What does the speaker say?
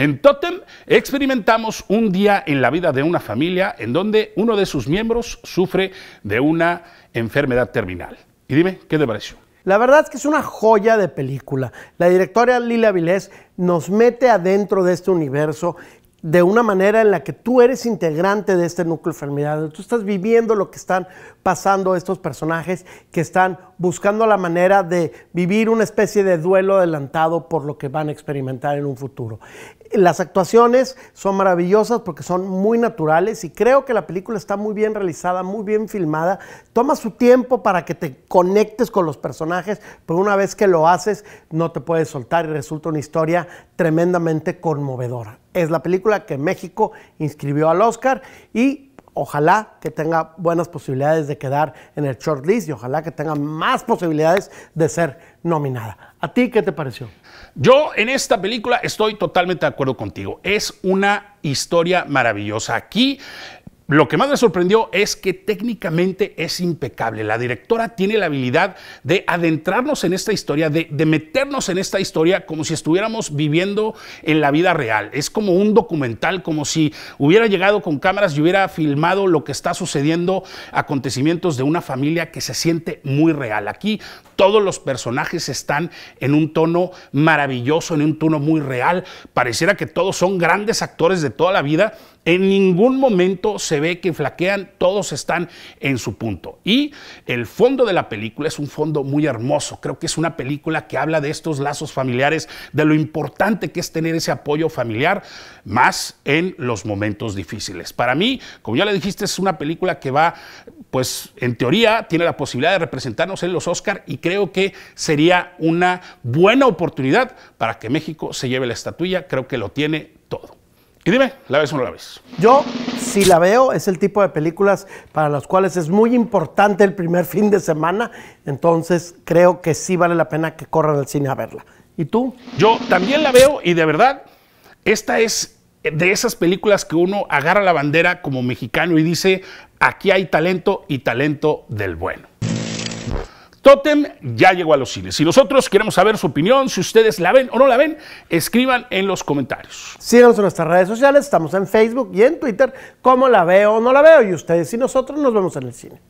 En Totem experimentamos un día en la vida de una familia en donde uno de sus miembros sufre de una enfermedad terminal. Y dime, ¿qué te pareció? La verdad es que es una joya de película. La directora Lila Vilés nos mete adentro de este universo de una manera en la que tú eres integrante de este núcleo enfermedad. Tú estás viviendo lo que están pasando estos personajes que están buscando la manera de vivir una especie de duelo adelantado por lo que van a experimentar en un futuro. Las actuaciones son maravillosas porque son muy naturales y creo que la película está muy bien realizada, muy bien filmada. Toma su tiempo para que te conectes con los personajes, pero una vez que lo haces no te puedes soltar y resulta una historia tremendamente conmovedora. Es la película que México inscribió al Oscar y ojalá que tenga buenas posibilidades de quedar en el shortlist y ojalá que tenga más posibilidades de ser nominada. ¿A ti qué te pareció? Yo en esta película estoy totalmente de acuerdo contigo. Es una historia maravillosa. Aquí lo que más me sorprendió es que técnicamente es impecable. La directora tiene la habilidad de adentrarnos en esta historia, de, meternos en esta historia como si estuviéramos viviendo en la vida real. Es como un documental, como si hubiera llegado con cámaras y hubiera filmado lo que está sucediendo, acontecimientos de una familia que se siente muy real. Aquí todos los personajes están en un tono maravilloso, en un tono muy real. Pareciera que todos son grandes actores de toda la vida en ningún momento se ve que flaquean, todos están en su punto. Y el fondo de la película es un fondo muy hermoso. Creo que es una película que habla de estos lazos familiares, de lo importante que es tener ese apoyo familiar, más en los momentos difíciles. Para mí, como ya le dijiste, es una película que va, pues en teoría, tiene la posibilidad de representarnos en los Oscar y creo que sería una buena oportunidad para que México se lleve la estatuilla. Creo que lo tiene todo. Y dime, ¿la ves o no la ves? Yo sí si la veo, es el tipo de películas para las cuales es muy importante el primer fin de semana, entonces creo que sí vale la pena que corran al cine a verla. ¿Y tú? Yo también la veo y de verdad, esta es de esas películas que uno agarra la bandera como mexicano y dice, aquí hay talento y talento del bueno. Totem ya llegó a los cines. si nosotros queremos saber su opinión, si ustedes la ven o no la ven, escriban en los comentarios. Síganos en nuestras redes sociales, estamos en Facebook y en Twitter, como la veo o no la veo. Y ustedes y nosotros nos vemos en el cine.